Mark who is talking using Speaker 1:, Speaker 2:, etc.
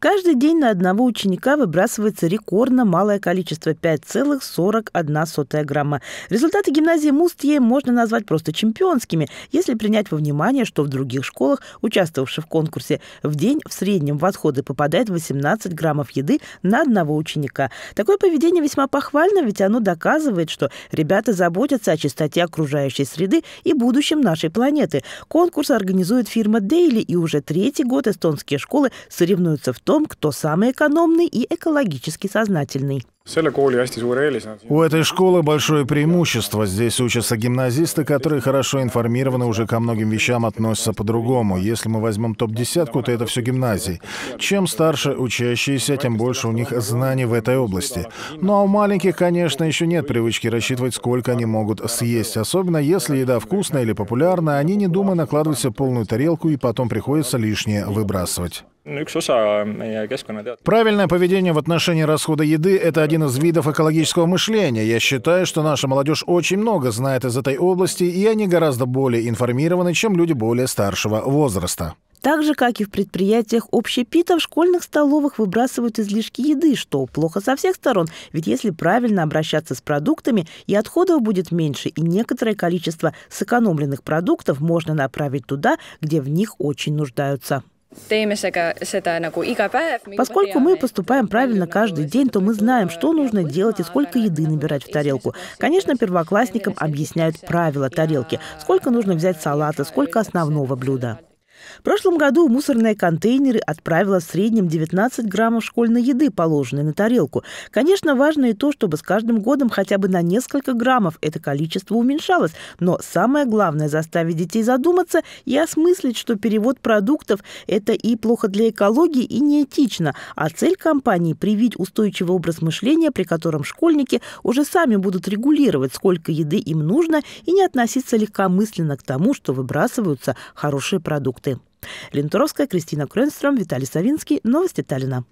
Speaker 1: Каждый день на одного ученика выбрасывается рекордно малое количество 5,41 грамма. Результаты гимназии Мустье можно назвать просто чемпионскими, если принять во внимание, что в других школах, участвовавших в конкурсе, в день в среднем в отходы попадает 18 граммов еды на одного ученика. Такое поведение весьма похвально, ведь оно доказывает, что ребята заботятся о чистоте окружающей среды и будущем нашей планеты. Конкурс организует фирма «Дейли», и уже третий год эстонские школы соревнуются в том, кто самый экономный и экологически сознательный.
Speaker 2: У этой школы большое преимущество. Здесь учатся гимназисты, которые хорошо информированы, уже ко многим вещам относятся по-другому. Если мы возьмем топ-десятку, то это все гимназии. Чем старше учащиеся, тем больше у них знаний в этой области. Ну а у маленьких, конечно, еще нет привычки рассчитывать, сколько они могут съесть. Особенно если еда вкусная или популярная, они не думая накладывают себе полную тарелку и потом приходится лишнее выбрасывать. Правильное поведение в отношении расхода еды – это один из видов экологического мышления. Я считаю, что наша молодежь очень много знает из этой области, и они гораздо более
Speaker 1: информированы,
Speaker 2: чем люди более старшего возраста.
Speaker 1: Так же, как и в предприятиях общепита, в школьных столовых выбрасывают излишки еды, что плохо со всех сторон, ведь если правильно обращаться с продуктами, и отходов будет меньше, и некоторое количество сэкономленных продуктов можно направить туда, где в них очень нуждаются. Поскольку мы поступаем правильно каждый день, то мы знаем, что нужно делать и сколько еды набирать в тарелку. Конечно, первоклассникам объясняют правила тарелки, сколько нужно взять салата, сколько основного блюда. В прошлом году в мусорные контейнеры отправила в среднем 19 граммов школьной еды, положенной на тарелку. Конечно, важно и то, чтобы с каждым годом хотя бы на несколько граммов это количество уменьшалось. Но самое главное – заставить детей задуматься и осмыслить, что перевод продуктов – это и плохо для экологии, и неэтично. А цель компании – привить устойчивый образ мышления, при котором школьники уже сами будут регулировать, сколько еды им нужно, и не относиться легкомысленно к тому, что выбрасываются хорошие продукты. Лентуровская, Кристина Кренстром, Виталий Савинский. Новости Таллина.